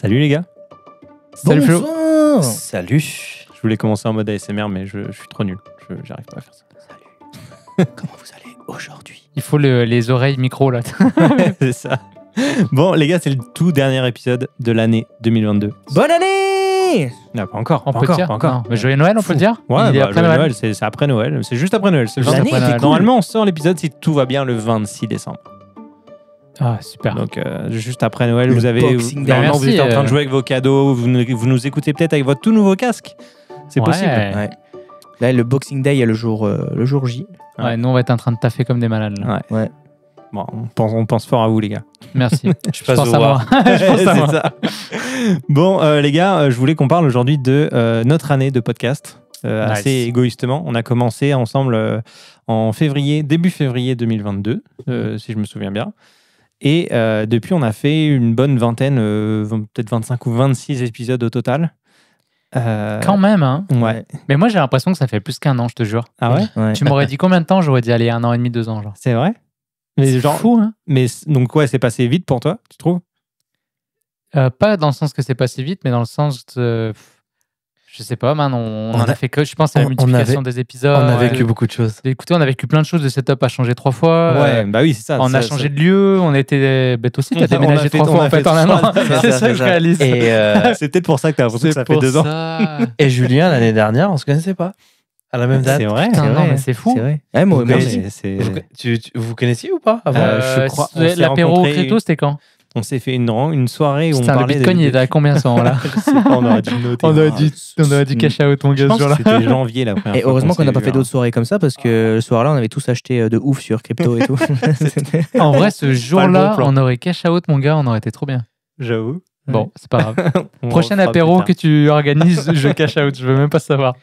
Salut les gars. Salut Salut. Je voulais commencer en mode ASMR, mais je, suis trop nul. Je- J'arrive pas à faire ça. Comment vous allez aujourd'hui Il faut les oreilles micro là. c'est ça. Bon, les gars, c'est le tout dernier épisode de l'année 2022. Bonne année Non, pas encore. On encore, encore. mais joyeux Noël, on peut le dire. Ouais, bah, après Noël, c'est après Noël. C'est juste après Noël. Normalement, on sort l'épisode si tout va bien le 26 décembre. Ah, super. Donc, euh, juste après Noël, vous avez. Boxing Day. vous êtes en train de jouer avec vos cadeaux, vous, nous- écoutez peut-être avec votre tout nouveau casque. C'est possible. Là, le Boxing Day, il y a le jour, euh, le jour J. Ouais, nous, on va être en train de taffer comme des malades. on pense, fort à vous, les gars. Merci. Je passe pense à ça. Bon, euh, les gars, je voulais qu'on parle aujourd'hui de notre année de podcast. Assez égoïstement, on a commencé ensemble en février, début février 2022, si je me souviens bien. Et euh, depuis, on a fait une bonne vingtaine, euh, peut-être 25 ou 26 épisodes au total. Euh, Quand même, hein. Ouais. Mais moi, j'ai l'impression que ça fait plus qu'un an, je te jure. Ah ouais, Tu m'aurais dit combien de temps J'aurais dit aller un an et demi, deux ans, genre. C'est vrai. Mais genre fou, hein. Mais donc ouais, c'est passé vite pour toi, tu trouves Pas dans le sens que c'est passé vite, mais dans le sens de je sais pas, man, on, a, fait que, je pense, à la multiplication des épisodes. On a vécu beaucoup de choses. Écoutez, on a vécu plein de choses. Le setup a changé trois fois. Ouais, euh, bah oui, c'est ça. On a changé de lieu. On était bête aussi. T'as déménagé trois fois en fait en un an. C'est ça que je réalise. Euh, c'est peut-être pour ça que t'as l'impression que ça fait deux ans. Et Julien, l'année dernière, on se connaissait pas. À la même date. C'est vrai, eh, c'est fou. Vrai. moi, vous, connaissiez ou pas avant euh, Je crois. L'apéro Créto, c'était quand on s'est fait une, une soirée où on parlait. Le Bitcoin, il était à combien ce soir là On aurait dû noter. On aurait ah, dû, on aurait dû cash out, mon gars, ce jour-là. C'était janvier, la première Et heureusement qu'on n'a pas fait hein. d'autres soirées comme ça, parce que ah. le soir-là, on avait tous acheté euh, de ouf sur crypto et tout. en vrai, ce jour-là, on aurait cash out, mon gars, on aurait été trop bien. J'avoue. Bon, c'est pas grave. Prochain apéro que tu organises, je cash out, je veux même pas savoir.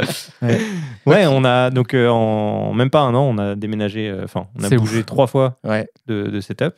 Ouais, on a donc euh, en même pas un an, on a déménagé, euh, enfin, on a bougé trois fois de, de setup.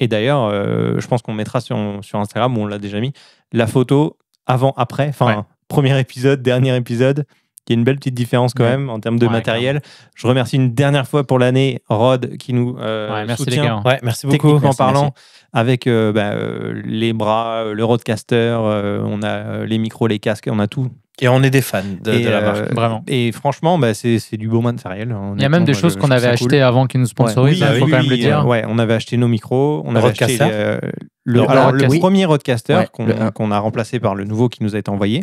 Et d'ailleurs, euh, je pense qu'on mettra sur, Instagram, on l'a déjà mis, la photo avant-après, enfin, premier épisode, dernier épisode. qui est a une belle petite différence quand même en termes de matériel. Je remercie une dernière fois pour l'année Rod qui nous euh, merci soutient. Les gars, hein. merci beaucoup en parlant avec euh, bah, les bras, le roadcaster, on a les micros, les casques, on a tout et on est des fans de, la euh, marque, vraiment. Et franchement, bah, c'est du beau matériel. Hein, il y a même des choses bah, qu'on avait achetées avant qu'ils nous sponsorisent, il hein, faut quand même le dire. Ouais, on avait acheté nos micros, on avait acheté euh, le, premier roadcaster qu'on a remplacé par le nouveau qui nous a été envoyé.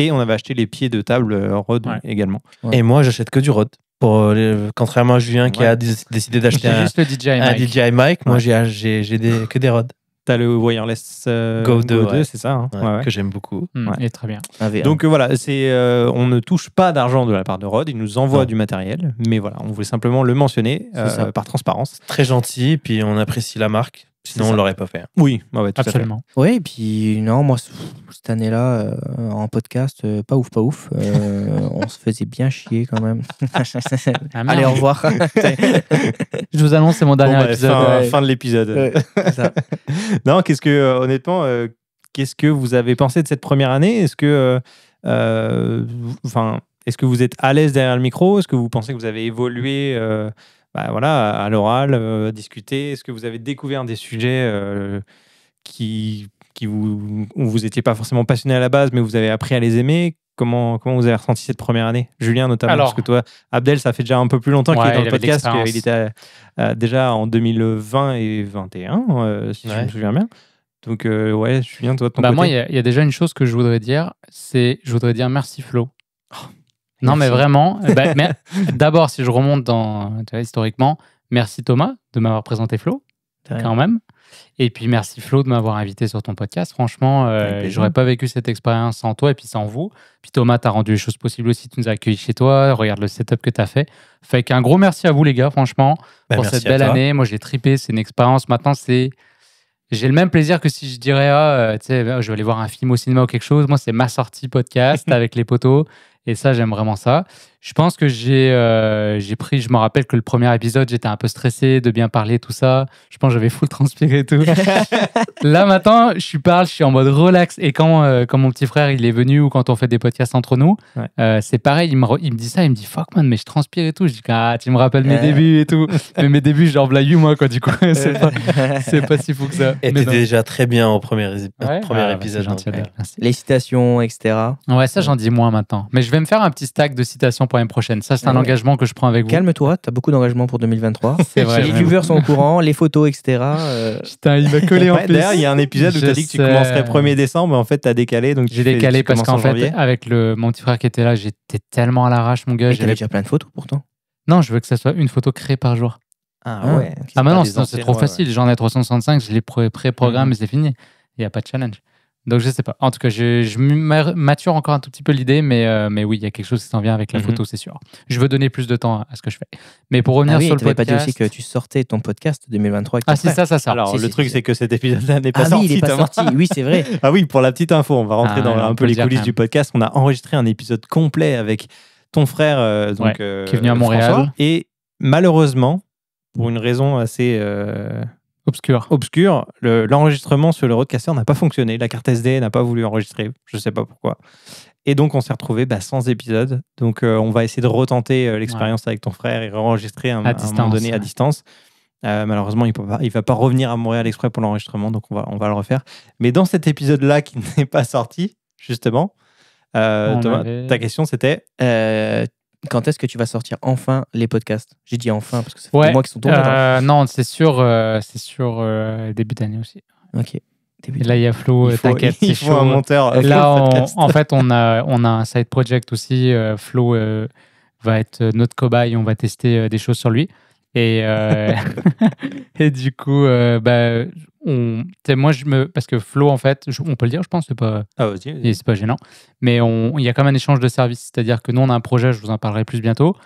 Et on avait acheté les pieds de table euh, Rode également. Et moi, j'achète que du Rode. Pour contrairement à Julien qui a décidé d'acheter un, DJI Mic, moi j'ai, j'ai, que des Rodes. T'as le wireless euh, Go 2, c'est ça hein. Que j'aime beaucoup. Hmm, et très bien. Ah, Donc euh, voilà, c'est euh, on ne touche pas d'argent de la part de Rod. Il nous envoie du matériel, mais voilà, on voulait simplement le mentionner par transparence. Très gentil, puis on apprécie la marque. Sinon, on l'aurait pas fait. Hein. Oui, ah absolument. Oui, et puis non, moi, cette année-là, euh, en podcast, euh, pas ouf, pas ouf. Euh, on se faisait bien chier quand même. Ah, Allez, au revoir. Je vous annonce, c'est mon dernier bah, épisode. Fin, fin de l'épisode. non, qu'est-ce que, honnêtement, qu'est-ce que vous avez pensé de cette première année Est-ce que, enfin, est-ce que vous êtes à l'aise derrière le micro Est-ce que vous pensez que vous avez évolué bah, voilà, à l'oral, euh, discuter Est-ce que vous avez découvert des sujets euh, qui, qui vous, où vous n'étiez pas forcément passionné à la base, mais vous avez appris à les aimer Comment, comment vous avez ressenti cette première année Julien, notamment, parce que toi, Abdel, ça fait déjà un peu plus longtemps qu'il est dans le podcast, il était déjà en 2020 et 2021, euh, si je me souviens bien. Donc, ouais, Julien, toi, de ton bah Moi, il y, a déjà une chose que je voudrais dire c'est je voudrais dire merci Flo. Oh, non, mais vraiment. Eh ben, d'abord, si je remonte dans, historiquement, merci Thomas de m'avoir présenté Flo, quand même. Et puis merci Flo de m'avoir invité sur ton podcast. Franchement, euh, j'aurais pas vécu cette expérience sans toi et puis sans vous. Puis Thomas, tu as rendu les choses possibles aussi. Tu nous as accueillis chez toi. Regarde le setup que t'as fait. Fait un gros merci à vous les gars, franchement, bah, pour cette belle année. Moi, j'ai tripé. C'est une expérience. Maintenant, c'est j'ai le même plaisir que si je dirais, ah, euh, je vais aller voir un film au cinéma ou quelque chose. Moi, c'est ma sortie podcast avec les potos. Et ça, j'aime vraiment ça. Je pense que j'ai euh, j'ai pris, je me rappelle que le premier épisode, j'étais un peu stressé de bien parler, tout ça. Je pense que j'avais full transpiré et tout. Là, maintenant, je parle, je suis en mode relax. Et quand, euh, quand mon petit frère, il est venu ou quand on fait des podcasts entre nous, euh, c'est pareil, il me, il me, dit ça, il me dit fuck man, mais je transpire et tout. Je dis, ah, tu me rappelles mes débuts et tout. mais mes débuts, genre blague moi, quoi, du coup. c'est pas, pas, si fou que ça. Et t'es déjà très bien au premier, premier ah épisode. Les citations, etc. Ouais, ça, j'en dis moins maintenant. Mais je vais me faire un petit stack de citations prochaine. Ça, c'est un engagement que je prends avec vous. Calme-toi, tu as beaucoup d'engagement pour 2023. c'est vrai. Les viewers sont au courant, les photos, etc. Euh. il m'a collé en plus. il y a un épisode où tu as dit que tu commencerais 1er décembre, mais en fait, tu as décalé. Donc J'ai décalé parce qu'en fait, avec le, mon petit frère qui était là, j'étais tellement à l'arrache, mon gars. J'avais déjà plein de photos pourtant. Non, je veux que ça soit une photo créée par jour. Ah, ah. ouais. Ah, maintenant, c'est trop facile. J'en ai 365, je les pré-programme et mhm. c'est fini. Il n'y a pas de challenge. Donc je sais pas. En tout cas, je, mature encore un tout petit peu l'idée, mais, euh, mais oui, il y a quelque chose qui s'en vient avec la mhm. photo, c'est sûr. Je veux donner plus de temps à ce que je fais. Mais pour revenir ah oui, sur le podcast, pas dit aussi que tu sortais ton podcast 2023. Ah c'est ça, ça, ça. Alors le truc c'est que cet épisode-là n'est pas ah, Oui, il est pas sorti. Oui, c'est vrai. ah oui, pour la petite info, on va rentrer ah, dans un peu les coulisses du podcast. On a enregistré un épisode complet avec ton frère, euh, donc qui est venu à euh, Montréal, et malheureusement, pour une raison assez Obscur. L'enregistrement sur le roadcaster n'a pas fonctionné. La carte SD n'a pas voulu enregistrer. Je ne sais pas pourquoi. Et donc, on s'est retrouvé bah, sans épisode. Donc, euh, on va essayer de retenter euh, l'expérience avec ton frère et enregistrer un, à un moment donné à distance. Euh, malheureusement, il ne va pas revenir à Montréal Exprès pour l'enregistrement, donc on va, le refaire. Mais dans cet épisode-là qui n'est pas sorti, justement, Thomas, ta question c'était quand est-ce que tu vas sortir enfin les podcasts J'ai dit enfin parce que c'est moi qui sont tombés. Euh, non, c'est sûr, euh, c'est sûr euh, début d'année aussi. Ok. là, il y a Flo, t'inquiète, il faut un monteur. Là, en fait, on a, on a un side project aussi. Flo va être notre cobaye, on va tester des choses sur lui. Et, et du coup, bah, moi je me, parce que Flo en fait, on peut le dire, je pense, c'est pas, ah, c'est pas gênant, mais il y a quand même un échange de services, c'est-à-dire que nous on a un projet, je vous en parlerai plus bientôt,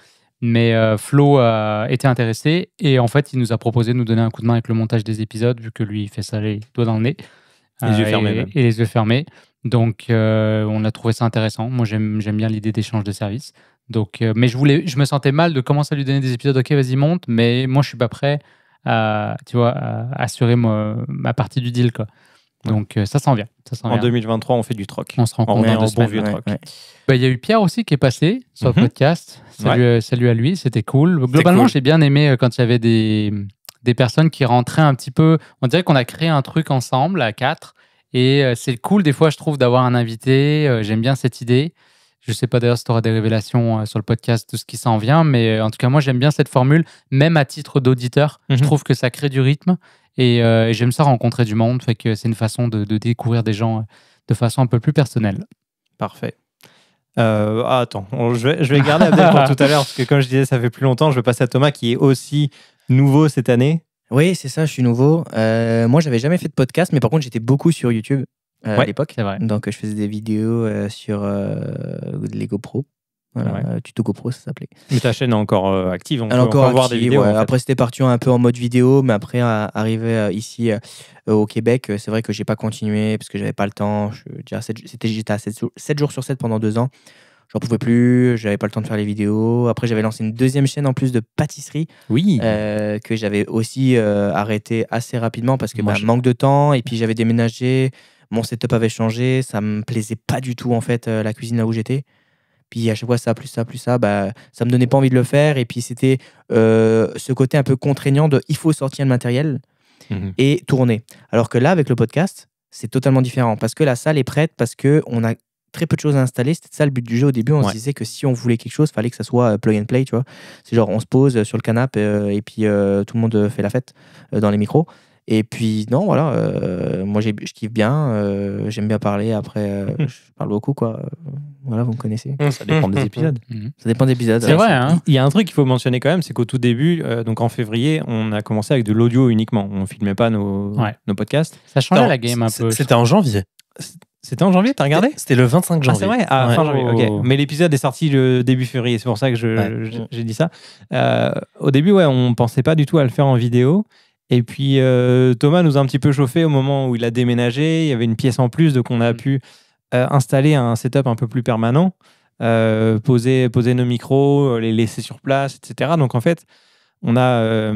mais euh, Flo a était intéressé et en fait il nous a proposé de nous donner un coup de main avec le montage des épisodes, vu que lui il fait ça les doigts dans le nez, les yeux euh, fermés, et, les yeux fermés, donc euh, on a trouvé ça intéressant. Moi j'aime, j'aime bien l'idée d'échange de services, donc mais je voulais, je me sentais mal de commencer à lui donner des épisodes, ok vas-y monte, mais moi je suis pas prêt à, tu vois, assurer ma, partie du deal. Quoi. Donc euh, ça s'en vient. Ça en, en 2023, on fait du troc. On se rend compte. On bon vieux troc. Bah, il y a eu Pierre aussi qui est passé sur le mhm. podcast. Salut, euh, salut à lui, c'était cool. Globalement, j'ai bien aimé euh, quand il y avait des, des personnes qui rentraient un petit peu. On dirait qu'on a créé un truc ensemble à quatre. Et c'est cool, des fois, je trouve, d'avoir un invité. J'aime bien cette idée. Je sais pas d'ailleurs si tu auras des révélations euh, sur le podcast, tout ce qui s'en vient, mais euh, en tout cas, moi, j'aime bien cette formule, même à titre d'auditeur. Je mhm. trouve que ça crée du rythme euh, et, j'aime ça rencontrer du monde. Fait que c'est une façon de, découvrir des gens de façon un peu plus personnelle. Parfait. Ah, attends, je vais, garder Abdel pour tout à l'heure parce que, comme je disais, ça fait plus longtemps. Je vais passer à Thomas qui est aussi nouveau cette année. Oui, c'est ça, je suis nouveau. Euh, moi, j'avais jamais fait de podcast, mais par contre, j'étais beaucoup sur YouTube. Euh, à l'époque. Donc, je faisais des vidéos euh, sur euh, les GoPros Voilà, Tuto GoPro, ça s'appelait. Mais ta chaîne est encore active, on peut, encore voir des vidéos. Après, c'était parti un peu en mode vidéo, mais après, arrivé ici au Québec, c'est vrai que j'ai pas continué parce que j'avais pas le temps. J'étais à 7, 7, jours sur 7 pendant 2 ans. J'en pouvais plus, j'avais pas le temps de faire les vidéos. Après, j'avais lancé une deuxième chaîne en plus de pâtisserie. Oui. que j'avais aussi arrêté assez rapidement parce que bah, manque de temps. Et puis, j'avais déménagé mon setup avait changé, ça me plaisait pas du tout en fait euh, la cuisine là où j'étais. Puis à chaque fois ça plus ça plus ça, bah ça me donnait pas envie de le faire. Et puis c'était euh, ce côté un peu contraignant de il faut sortir le matériel mmh et tourner. Alors que là avec le podcast c'est totalement différent parce que la salle est prête parce que on a très peu de choses à installer. C'était ça le but du jeu au début. On se disait que si on voulait quelque chose, fallait que ça soit euh, plug and play, tu vois. C'est genre on se pose sur le canapé et puis tout le monde fait la fête dans les micros. Et puis, non, voilà, euh, moi je kiffe bien, euh, j'aime bien parler, après, euh, hmm. je parle beaucoup, quoi. Voilà, vous me connaissez. Hmm. Ça dépend des hmm. épisodes. Ça dépend des épisodes. C'est vrai, hein. Il y a un truc qu'il faut mentionner quand même, c'est qu'au tout début, donc en février, on a commencé avec de l'audio uniquement. On filmait pas nos, nos podcasts. Ça changeait la game un peu. C'était en janvier. C'était en janvier, t'as regardé C'était le 25 janvier. Ah, c'est vrai ah, janvier, ok. Oh. Mais l'épisode est sorti le début février, c'est pour ça que j'ai dit ça. au début, ouais, on pensait pas du tout à le faire en vidéo. Et puis euh, Thomas nous a un petit peu chauffé au moment où il a déménagé. Il y avait une pièce en plus, donc on a mm. pu euh, installer un setup un peu plus permanent, euh, poser, poser nos micros, les laisser sur place, etc. Donc en fait, on a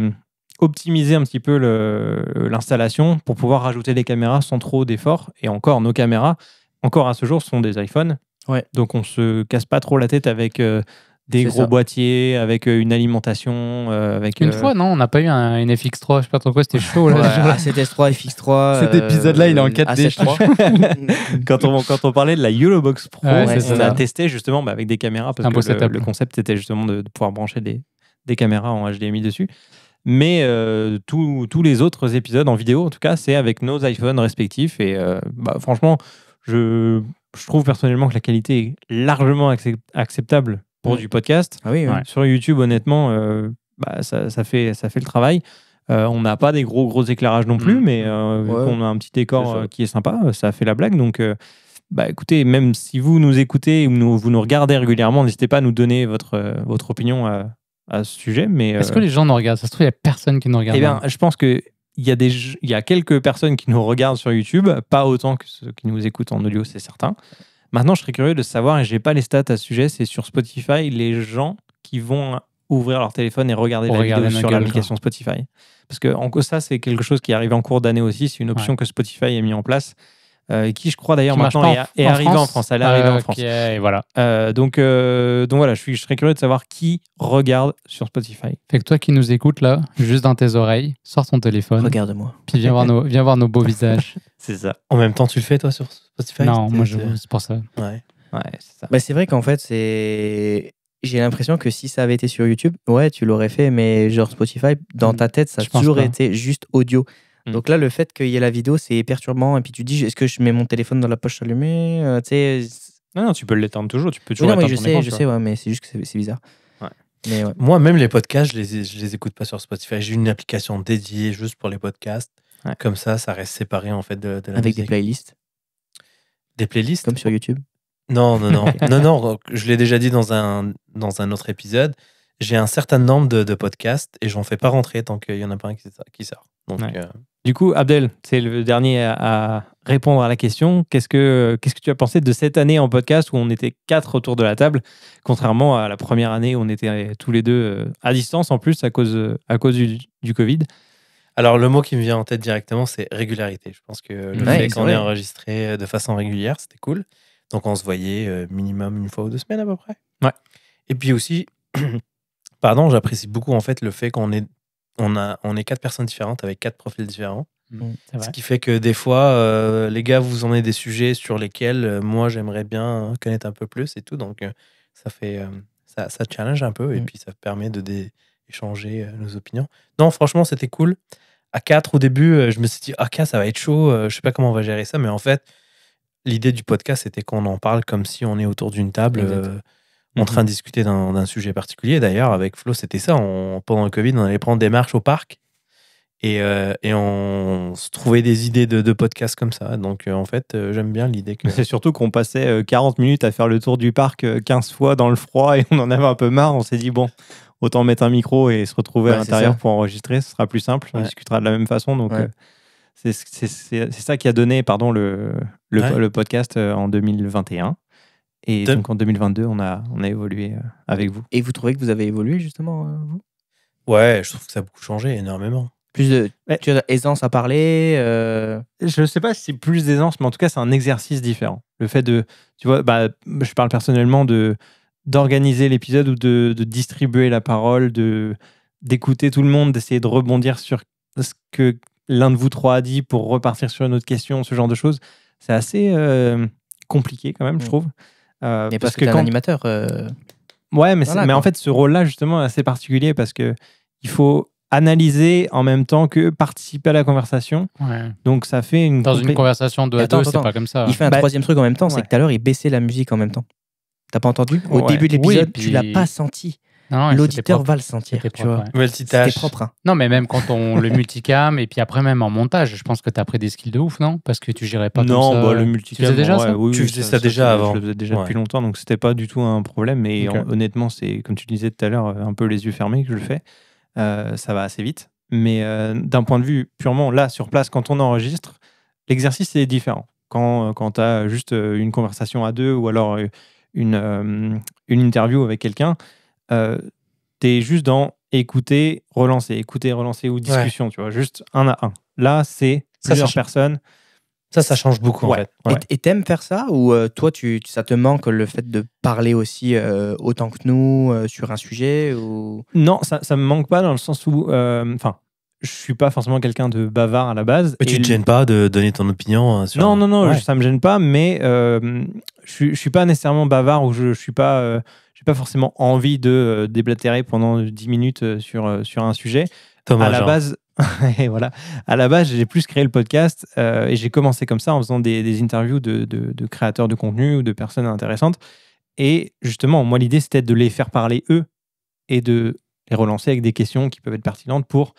optimisé un petit peu l'installation pour pouvoir rajouter des caméras sans trop d'efforts. Et encore, nos caméras, encore à ce jour, sont des iPhones. Ouais. Donc on se casse pas trop la tête avec des gros boîtiers avec euh, une alimentation. Euh, avec une euh, fois, non, on n'a pas eu un, une FX3, je sais pas trop quoi, c'était chaud. Là, S3, FX3. Cet épisode-là, il est en 4D. quand, on, quand on parlait de la YoloBox Pro, on a testé justement bah, avec des caméras, parce que le, concept c'était justement de, pouvoir brancher des, des caméras en HDMI dessus. Mais tous les autres épisodes en vidéo, en tout cas, c'est avec nos iPhones respectifs. Et bah, franchement, je, je trouve personnellement que la qualité est largement acceptable du podcast. Ah sur YouTube, honnêtement, euh, bah, ça, fait, le travail. Euh, on n'a pas des gros éclairages non plus, mm. mais euh, on a un petit décor qui est sympa, ça fait la blague. Donc, bah, écoutez, même si vous nous écoutez ou vous nous regardez régulièrement, n'hésitez pas à nous donner votre, opinion à, ce sujet. est-ce que les gens nous regardent Ça se trouve, il n'y a personne qui nous regarde. Eh bien, je pense que il y a quelques personnes qui nous regardent sur YouTube, pas autant que ceux qui nous écoutent en audio, c'est certain. Maintenant, je serais curieux de savoir, et n'ai pas les stats à ce sujet, c'est sur Spotify, les gens qui vont ouvrir leur téléphone et regarder la vidéo sur l'application Spotify. Parce que ça, c'est quelque chose qui est arrivé en cours d'année aussi. C'est une option que Spotify a mis en place euh, qui je crois d'ailleurs maintenant est, arrivé en France. en France. Elle est arrivée en ah, France. voilà. Euh, donc, euh, donc voilà, je, suis, je serais curieux de savoir qui regarde sur Spotify. Fait que toi qui nous écoutes là, juste dans tes oreilles, sors ton téléphone. Regarde-moi. Puis viens voir nos, viens voir nos beaux visages. c'est ça. En même temps, tu le fais toi sur Spotify Non, moi je, c'est pour ça. Ouais. c'est ça. Bah, c'est vrai qu'en fait, c'est j'ai l'impression que si ça avait été sur YouTube, ouais, tu l'aurais fait, mais genre Spotify, dans mm. ta tête, ça a toujours été juste audio. Mm. Donc là, le fait qu'il y ait la vidéo, c'est perturbant. Et puis tu dis, est-ce que je mets mon téléphone dans la poche allumée euh, sais. non, non, tu peux l'éteindre toujours. Tu peux toujours non, je sais, je sais mais c'est juste que c'est bizarre. Mais Moi, même les podcasts, je les, les écoute pas sur Spotify. J'ai une application dédiée juste pour les podcasts. Comme ça, ça reste séparé en fait de, de la Avec des playlists Des playlists Comme sur YouTube Non, non, non. non, non, je l'ai déjà dit dans un, dans un autre épisode j'ai un certain nombre de, podcasts et je n'en fais pas rentrer tant qu'il y en a pas un qui, sort. Donc, euh, Du coup, Abdel, c'est le dernier à, répondre à la question. Qu'est-ce que qu'est-ce que tu as pensé de cette année en podcast où on était quatre autour de la table, contrairement à la première année où on était tous les deux euh, à distance en plus à cause euh, à cause du, du Covid. Alors le mot qui me vient en tête directement, c'est régularité. Je pense que le fait qu'on ait enregistré de façon régulière, c'était cool. Donc on se voyait minimum une fois ou deux semaines à peu près. Ouais. Et puis aussi, Pardon, j'apprécie beaucoup en fait le fait qu'on est, on a, on est quatre personnes différentes avec quatre profils différents. Mm. ce qui fait que des fois, euh, les gars, vous en avez des sujets sur lesquels euh, moi j'aimerais bien connaître un peu plus et tout. Donc euh, ça fait, ça, ça, challenge un peu et mm. puis ça permet de déchanger nos opinions. Non, franchement, c'était cool. À quatre, au début, je me suis dit, ah, ça va être chaud, je sais pas comment on va gérer ça, mais en fait, l'idée du podcast, c'était qu'on en parle comme si on est autour d'une table en train de discuter d'un sujet particulier. D'ailleurs, avec Flo, c'était ça. pendant le Covid, on allait prendre des marches au parc et, euh, on se trouvait des idées de, podcast podcasts comme ça. Donc, euh, en fait, euh, j'aime bien l'idée que. C'est surtout qu'on passait 40 minutes à faire le tour du parc 15 fois dans le froid et on en avait un peu marre. On s'est dit, bon, autant mettre un micro et se retrouver à l'intérieur pour enregistrer. Ce sera plus simple. On discutera de la même façon. Donc. c'est ça qui a donné pardon, le podcast en 2021. Et donc en 2022, on a, on a évolué euh, avec vous. Et vous trouvez que vous avez évolué justement, euh, vous Ouais, je trouve que ça a beaucoup changé, énormément. Plus de tu as aisance à parler euh Je ne sais pas si c'est plus d'aisance, mais en tout cas, c'est un exercice différent. Le fait de, tu vois, bah, je parle personnellement de d'organiser l'épisode ou de, de, distribuer la parole, de d'écouter tout le monde, d'essayer de rebondir sur ce que l'un de vous trois a dit pour repartir sur une autre question, ce genre de choses. C'est assez compliqué quand même, je mm. trouve mais euh, parce, que, l’animateur euh, Ouais, mais, en fait, ce rôle-là, justement, est assez particulier parce que il faut analyser en même temps que participer à la conversation. Donc ça fait une. Dans une conversation de à deux, c'est pas comme ça. Il fait un bah, troisième truc en même temps, c'est que tout à l'heure, il baissait la musique en même temps. T'as pas entendu Au début de l'épisode, tu l'as pas senti. L'auditeur va le sentir. propre. Hein. Non, mais même quand on le multicam, et puis après, même en montage, je pense que tu as pris des skills de ouf, non Parce que tu gérais pas non, ça. Bah, non, le multicam. Tu faisais déjà ça Tu faisais déjà avant. Je le faisais déjà depuis longtemps, donc c'était pas du tout un problème. Et honnêtement, c'est comme tu disais tout à l'heure, un peu les yeux fermés que je le fais. Euh, ça va assez vite. Mais euh, d'un point de vue purement là, sur place, quand on enregistre, l'exercice est différent. Quand, euh, quand tu as juste une conversation à deux ou alors une, une interview avec quelqu'un, euh, t'es juste dans écouter, relancer, écouter, relancer ou discussion, tu vois, juste un à un. Là, c'est plusieurs ça, personnes. Ça, ça change beaucoup en fait. Et t'aimes faire ça ou euh, toi, tu, ça te manque le fait de parler aussi euh, autant que nous sur un sujet ou... Non, ça, ça me manque pas dans le sens où, enfin, je suis pas forcément quelqu'un de bavard à la base. Mais tu te gênes pas de donner ton opinion hein, sur. Non, non, non, ça me gêne pas, mais je, suis pas nécessairement bavard ou je, je suis pas pas forcément envie de euh, déblatérer pendant 10 minutes euh, sur, euh, sur un sujet. à la base, et voilà. À la base, j'ai plus créé le podcast et j'ai commencé comme ça en faisant des, interviews de, créateurs de contenu ou de personnes intéressantes. Et justement, moi, l'idée, c'était de les faire parler eux et de les relancer avec des questions qui peuvent être pertinentes pour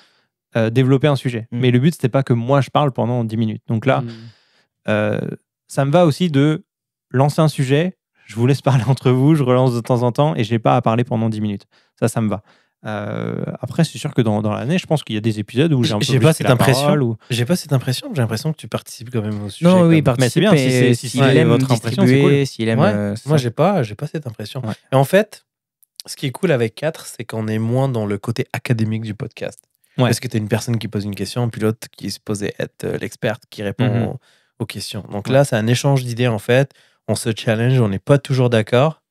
développer un sujet. Mm. Mais le but, c'était pas que moi, je parle pendant 10 minutes. Donc là, mm. ça me va aussi de lancer un sujet, je vous laisse parler entre vous, je relance de temps en temps et je n'ai pas à parler pendant 10 minutes. Ça, ça me va. Euh, après, c'est sûr que dans, dans l'année, je pense qu'il y a des épisodes où j'ai un peu j'ai pas cette impression. Ou... J'ai pas cette impression. J'ai l'impression que tu participes quand même au sujet. Non, oui, participe. c'est bien. Si, si, il aime votre impression, c'est cool. S'il aime, euh, moi, j'ai pas, j'ai pas cette impression. Et en fait, ce qui est cool avec 4 c'est qu'on est moins dans le côté académique du podcast. Parce que tu es une personne qui pose une question, puis l'autre qui se posait être euh, l'experte qui répond aux, mhm. aux, questions. Donc là, c'est un échange d'idées en fait on se challenge, on n'est pas toujours d'accord.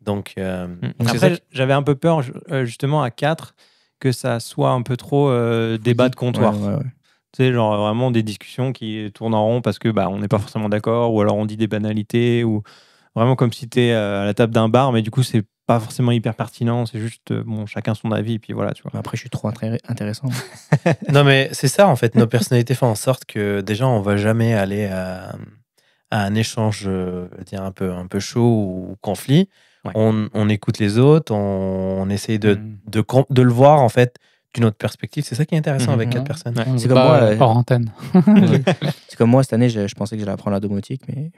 Donc, euh, mm. après, j'avais un peu peur euh, justement à 4 que ça soit un peu trop euh, débat de comptoir. Tu sais, genre vraiment des discussions qui tournent en rond parce que bah, on n'est pas forcément d'accord ou alors on dit des banalités ou vraiment comme si tu es à la table d'un bar, mais du coup, c'est pas forcément hyper pertinent, c'est juste bon, chacun son avis, puis voilà, tu vois. Bah, après, je suis trop intéressant. non, mais c'est ça, en fait, nos personnalités font en sorte que déjà, on va jamais aller à, à un échange euh, dire un, peu, un peu chaud ou conflit. On, on, écoute les autres, on, on essaye de, hmm. de, le voir en fait d'une autre perspective. C'est ça qui est intéressant avec quatre mhm. personnes. C'est comme moi. Euh, antenne. c'est comme moi, cette année, je, je pensais que j'allais apprendre la domotique, mais.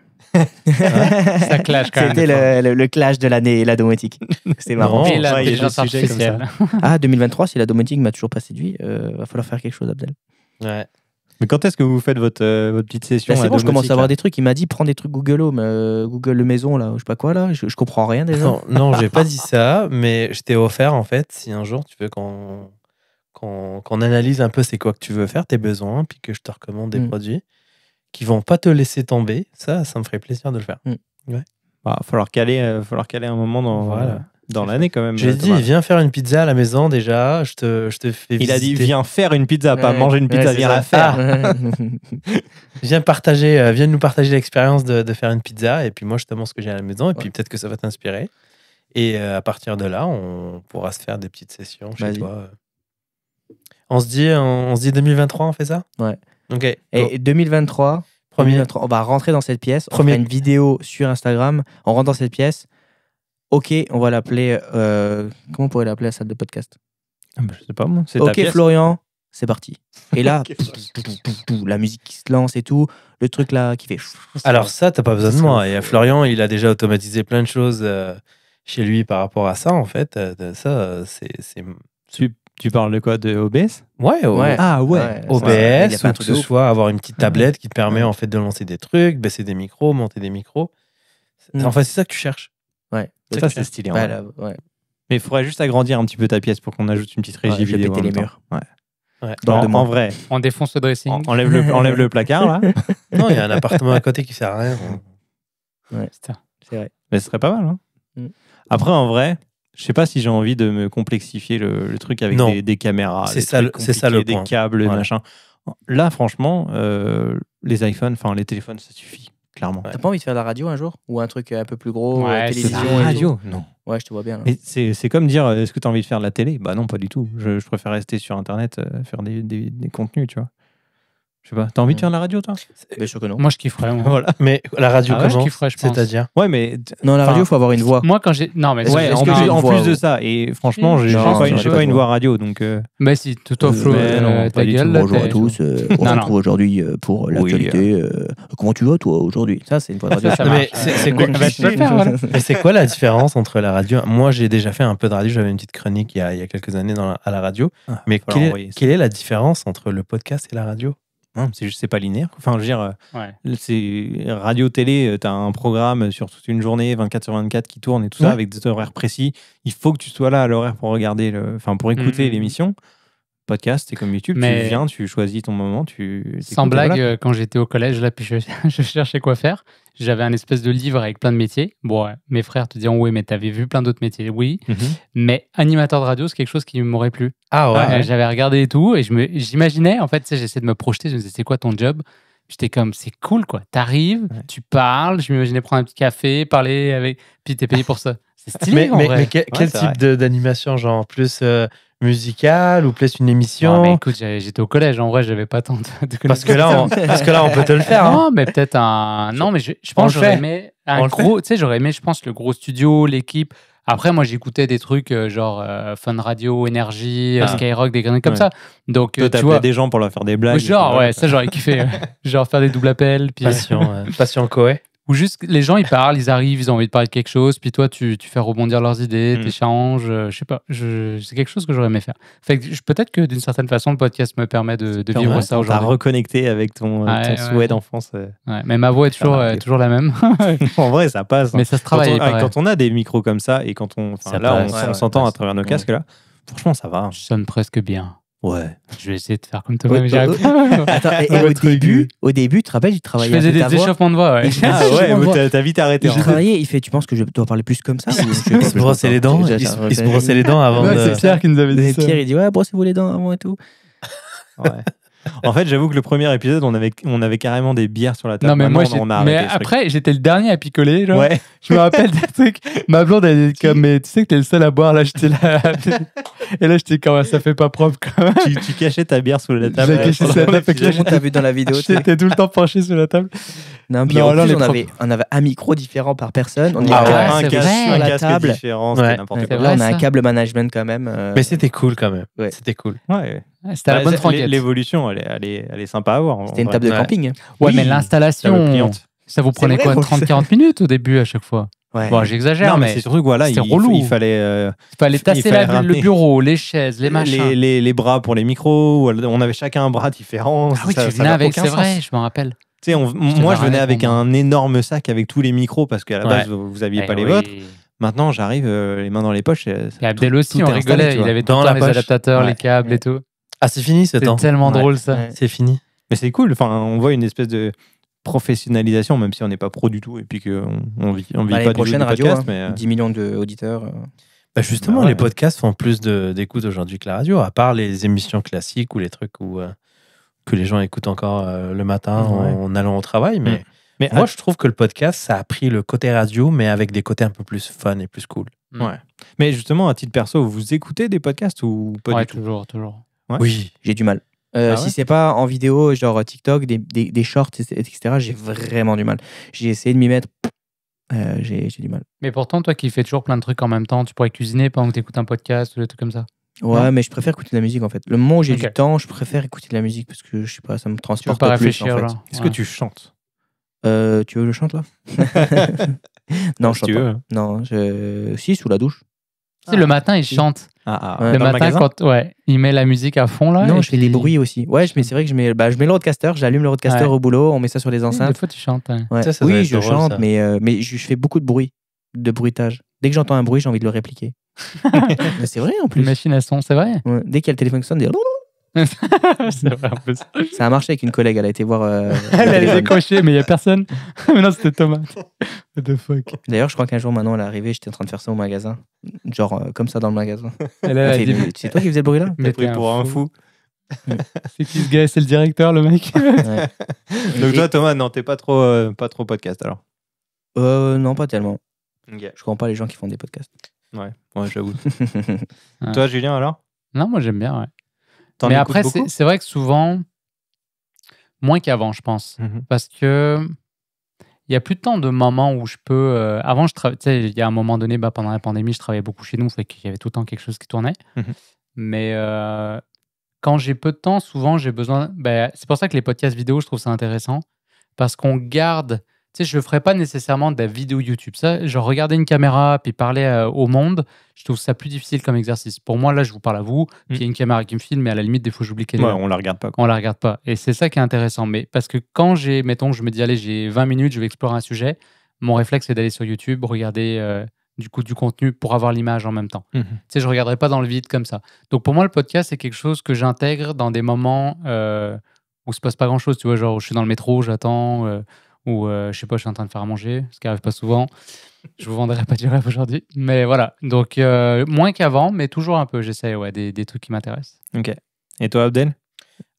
ça clash quand même. C'était le, le, clash de l'année, la domotique. C'est marrant. Non, Ah, 2023, si la domotique m'a toujours pas séduit, il euh, va falloir faire quelque chose, Abdel. Ouais. Mais quand est-ce que vous faites votre, euh, votre petite session bah, C'est bon, je commence à avoir des trucs. Il m'a dit prends des trucs Google Home, euh, Google Maison, là, je sais pas quoi, là. Je, comprends rien déjà. Non, non j'ai pas dit ça, mais je t'ai offert, en fait, si un jour tu veux qu'on analyse un peu c'est quoi que tu veux faire, tes besoins, puis que je te recommande des mm. produits qui vont pas te laisser tomber. Ça, ça me ferait plaisir de le faire. Il mm. Ouais. Bah, falloir caler, euh, falloir caler un moment dans. Voilà dans l'année quand même. J'ai euh, dit, viens faire une pizza à la maison déjà, je te, je te fais Il a dit, viens faire une pizza, pas manger une pizza, viens la faire. Ah. viens, partager, euh, viens nous partager l'expérience de, faire une pizza, et puis moi je te montre ce que j'ai à la maison, et puis peut-être que ça va t'inspirer. Et euh, à partir de là, on pourra se faire des petites sessions chez toi. On se dit, on, se dit 2023, on fait ça Ouais. Ok. Et 2023, 2023, on va rentrer dans cette pièce, on Premier... une vidéo sur Instagram, on rentre dans cette pièce Ok, on va l'appeler. Euh, comment on pourrait l'appeler la salle de podcast ah, bah, Je sais pas, moi. C'est ta Ok, Florian, c'est parti. Et là, la musique qui se lance et tout, le truc là qui fait. Alors ça, t'as pas besoin de moi. Et Florian, il a déjà automatisé plein de choses euh, chez lui par rapport à ça, en fait. Euh, ça, c'est... Tu, parles de quoi De OBS Ouais, Ah Ouais. OBS, que de ce soit avoir une petite mm-hmm. tablette qui te permet en fait de lancer des trucs, baisser des micros, monter des micros. Mm. en fait c'est ça que tu cherches. Ouais. Ça, c'est stylé. Mais il faudrait juste agrandir un petit peu ta pièce pour qu'on ajoute une petite régie ouais, vidéo. les murs. Ouais. Ouais. en, vrai. On défonce le dressing. On, enlève, le, enlève le placard, là. non, il y a un appartement à côté qui sert à rien. Ouais, c'est vrai. Mais ce serait pas mal. Hein. Mm. Après, en vrai, je sais pas si j'ai envie de me complexifier le, truc avec des, caméras. C'est ça, Des câbles, machin. Là, franchement, euh, les iPhones, enfin les téléphones, ça suffit. T'as pas envie de faire de la radio un jour Ou un truc un peu plus gros euh, télévision radio, non. Ouais, je te vois bien. C'est comme dire euh, est-ce que tu as envie de faire de la télé Bah non, pas du tout. Je, préfère rester sur Internet, euh, faire des, des, contenus, tu vois. Je sais pas. T'as envie de faire de la radio, toi Bien sûr que non. Moi, je kifferais. Voilà. Mais la radio, ah comment je pense. C'est-à-dire Ouais, mais Non, la radio, il faut avoir une voix. Moi, quand j'ai. Non, mais ouais, en, plus, de ça. Et franchement, j'ai pas, une- voix radio, donc. Euh. si, tout euh, euh, toi, Flo, Bonjour à tous. on se retrouve aujourd'hui pour l'actualité. comment tu vas, toi, aujourd'hui Ça, c'est une voix radio. Mais c'est- quoi- la différence entre la radio Moi, j'ai déjà fait un peu de radio. J'avais une petite chronique il y a, quelques années à la radio. Ah, mais quelle est la différence entre le podcast et la radio Hein, c'est juste, c'est pas linéaire. Enfin, je veux dire, euh, c'est radio-télé, euh, tu un programme sur toute une journée, 24 sur 24, qui tourne et tout ça, avec des horaires précis. Il faut que tu sois là à l'horaire pour regarder, enfin, pour écouter mmh, mmh, mmh. l'émission podcast, c'est comme YouTube, mais tu viens, tu choisis ton moment, tu... Sans blague, euh, quand j'étais au collège, là, puis je, cherchais quoi faire, j'avais un espèce de livre avec plein de métiers. Bon, mes frères te diront, oui, mais t'avais vu plein d'autres métiers, oui. Mhm. Mais animateur de radio, c'est quelque chose qui m'aurait plu. Ah ouais, euh, J'avais regardé et tout, et j'imaginais, en fait, j'essayais de me projeter, je me disais, c'est quoi ton job J'étais comme, c'est cool, quoi. T'arrives, tu parles, je m'imaginais prendre un petit café, parler avec... Puis t'es payé pour ça. C'est stylé, mais, en mais, vrai. mais quel, type d'animation, genre, plus... Euh, musical ou place une émission mais Écoute, j'étais au collège, en vrai, j'avais pas tant de, parce que là, on, Parce que là, on peut te le faire. Hein. Non, mais peut-être un. Non, mais je, pense que j'aurais aimé un gros. Tu sais, j'aurais aimé, je pense, le gros studio, l'équipe. Après, moi, j'écoutais des trucs euh, genre euh, Fun Radio, Énergie, euh, ah. Skyrock, des grenades comme ça. Donc, tu tu vois, des gens pour leur faire des blagues. Genre, ouais, ça, j'aurais kiffé. genre faire des doubles appels. Puis... Passion, passion Coé. Ou juste les gens, ils parlent, ils arrivent, ils ont envie de parler de quelque chose, puis toi, tu, tu fais rebondir leurs idées, mm. t'échanges, euh, je sais pas, c'est quelque chose que j'aurais aimé faire. Fait que peut-être que d'une certaine façon, le podcast me permet de, vivre ça aujourd'hui. T'as reconnecter avec ton, euh, souhait d'enfance. Euh. mais ma voix est toujours, toujours la même. en vrai, ça passe. Hein. Mais ça se travaille. Quand on, ah, quand on, a des micros comme ça et quand on, là, on s'entend à travers nos casques là. Franchement, ça va. Hein. Je sonne presque bien. Ouais. Je vais essayer de faire comme toi, mais Attends, et, et au, début, au début, tu te rappelles, tu travaillais. tu faisais des échauffements de voix, ouais. Ah ouais, t'as vite arrêté. Je travaillais, il fait Tu penses que je dois parler plus comme ça Il se brossait les dents. Il se brossait les dents avant. C'est Pierre qui nous avait dit ça. Pierre, il dit Ouais, brossez-vous les dents avant et tout. Ouais. En fait, j'avoue que le premier épisode, on avait, on avait carrément des bières sur la table. Non, mais moi, on mais après, j'étais le dernier à picoler. Ouais. Je me rappelle des trucs. Ma blonde, elle était comme, mais tu sais que t'es le seul à boire. Là, j'étais là. Et là, j'étais comme, ça fait pas propre quand Tu, cachais ta bière sous la table. J'ai caché sous table. Tout vu dans la vidéo. J'étais tout le temps penché sous la table. Non, puis on, avait, un micro différent par personne. On ah un, casque, différent, quoi. Là, on a un câble management quand même. Euh. Mais c'était cool quand même. Ouais. C'était cool. Ouais. C'était la bonne franquette. L'évolution, elle est, elle, sympa à voir. C'était une table de camping. Ouais, mais l'installation, ça vous prenait quoi 30-40 minutes au début à chaque fois Ouais. Bon, j'exagère, mais, mais ce truc, voilà, il, relou. Euh, il fallait, il fallait tasser le bureau, les chaises, les machins. Les, les, bras pour les micros, on avait chacun un bras différent. Ah oui, tu venais avec, c'est vrai, je m'en rappelle. Tu sais, moi, je venais avec un énorme sac avec tous les micros parce qu'à la base, vous n'aviez eh pas les vôtres. Maintenant, j'arrive euh, les mains dans les poches. Et, Abdel aussi, on rigolait. il avait dans, les adaptateurs, les câbles et tout. Ah, c'est fini ce temps. C'est tellement drôle ça. C'est fini. Mais c'est cool. Enfin, on voit une espèce de professionnalisation, même si on n'est pas pro du tout et puis qu'on on vit, on vit bah, pas du tout radio, podcast, hein. mais... 10 euh, millions d'auditeurs. Euh. Bah justement, bah les podcasts font plus d'écoute aujourd'hui que la radio, à part les émissions classiques ou les trucs où, euh, que les gens écoutent encore le matin en, allant au travail. Mais, mm. mais moi, je trouve que le podcast, ça a pris le côté radio, mais avec des côtés un peu plus fun et plus cool. Mm. Ouais. Mais justement, à titre perso, vous écoutez des podcasts ou pas du tout toujours, toujours. Oui. J'ai du mal. Euh, ah si c'est pas en vidéo, genre euh, TikTok, des, des, des shorts, etc., j'ai vraiment du mal. J'ai essayé de m'y mettre, euh, j'ai du mal. Mais pourtant, toi qui fais toujours plein de trucs en même temps, tu pourrais cuisiner pendant que tu écoutes un podcast ou des trucs comme ça. Ouais, mais je préfère écouter de la musique en fait. Le moment où j'ai du temps, je préfère écouter de la musique parce que je sais pas, ça me transporte tu pas réfléchir, en fait. Est-ce que tu chantes Tu veux que je chante là Non, je chante Veux. Non, je... si sous la douche le ah. matin, il chante. Ah, ah. le matin, quand ouais, il met la musique à fond là. Non, je fais des bruits aussi. Ouais, je c'est vrai que je mets, bah, je mets le roadcaster, j'allume le roadcaster au boulot, on met ça sur les enceintes. Des fois, tu chantes. Hein. oui, je chante, mais, euh, mais je fais beaucoup de bruit, de bruitage. Dès que j'entends un bruit, j'ai envie de le répliquer. c'est vrai en plus. Une machine à son, c'est vrai. Dès qu'il y a le téléphone qui sonne, des... Ça a marché avec une collègue, elle a été voir. Euh, elle allait décrocher, mais il n'y a personne. mais non, c'était Thomas. What the fuck D'ailleurs, je crois qu'un jour, maintenant, elle est arrivée, j'étais en train de faire ça au magasin. Genre, euh, comme ça dans le magasin. c'est toi qui faisais le bruit là mais t'es pris pour un fou. C'est qui ce gars C'est le directeur, le mec Donc toi, Thomas, non, t'es pas trop, euh, pas trop podcast alors. Euh, non, pas tellement. Je comprends pas les gens qui font des podcasts. Ouais, ouais, j'avoue. toi, Julien, alors Non, moi j'aime bien, ouais. Mais après, c'est vrai que souvent, moins qu'avant, je pense. Mhm. Parce que il y a plus de temps de moments où je peux. Euh, avant, je Il y a un moment donné, bah, pendant la pandémie, je travaillais beaucoup chez nous, fait qu'il y avait tout le temps quelque chose qui tournait. Mhm. Mais euh, quand j'ai peu de temps, souvent, j'ai besoin. Bah, c'est pour ça que les podcasts vidéo, je trouve ça intéressant. Parce qu'on garde je ne ferais pas nécessairement de la vidéo YouTube. Ça, genre regarder une caméra puis parler euh, au monde, je trouve ça plus difficile comme exercice. Pour moi, là, je vous parle à vous, puis il y a mm. une caméra qui me filme, mais à la limite, des fois, j'oublie qu'elle est. Là. on la regarde pas. On la regarde pas. Et c'est ça qui est intéressant. Mais parce que quand j'ai, mettons, je me dis, allez, j'ai 20 minutes, je vais explorer un sujet, mon réflexe, c'est d'aller sur YouTube, regarder. Euh, du coup du contenu pour avoir l'image en même temps. Mhm. Tu sais, je ne regarderai pas dans le vide comme ça. Donc pour moi, le podcast, c'est quelque chose que j'intègre dans des moments euh, où il ne se passe pas grand-chose. Tu vois, genre, je suis dans le métro, j'attends, ou euh, je sais pas, je suis en train de faire à manger, ce qui arrive pas souvent. Je vous vendrai pas du rêve aujourd'hui, mais voilà. Donc euh, moins qu'avant, mais toujours un peu. J'essaie ouais, des, des, trucs qui m'intéressent. Ok. Et toi, Abdel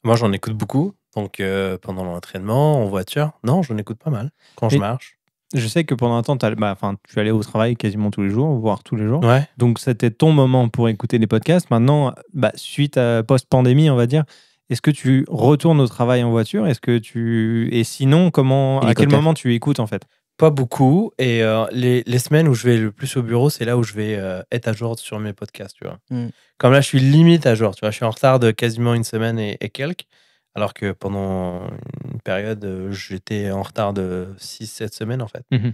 Moi, j'en écoute beaucoup. Donc euh, pendant l'entraînement, en voiture, non, j'en écoute pas mal quand je marche. Je sais que pendant un temps, as, bah, tu allais au travail quasiment tous les jours, voire tous les jours. Ouais. Donc c'était ton moment pour écouter des podcasts. Maintenant, bah, suite à post-pandémie, on va dire, est-ce que tu retournes au travail en voiture Est-ce que tu et sinon comment à quel moment tu écoutes en fait Pas beaucoup et euh, les, semaines où je vais le plus au bureau, c'est là où je vais euh, être à jour sur mes podcasts, tu vois. Hmm. Comme là, je suis limite à jour, tu vois, je suis en retard de quasiment une semaine et, quelques alors que pendant une période, euh, j'étais en retard de 6 7 semaines en fait. Mmh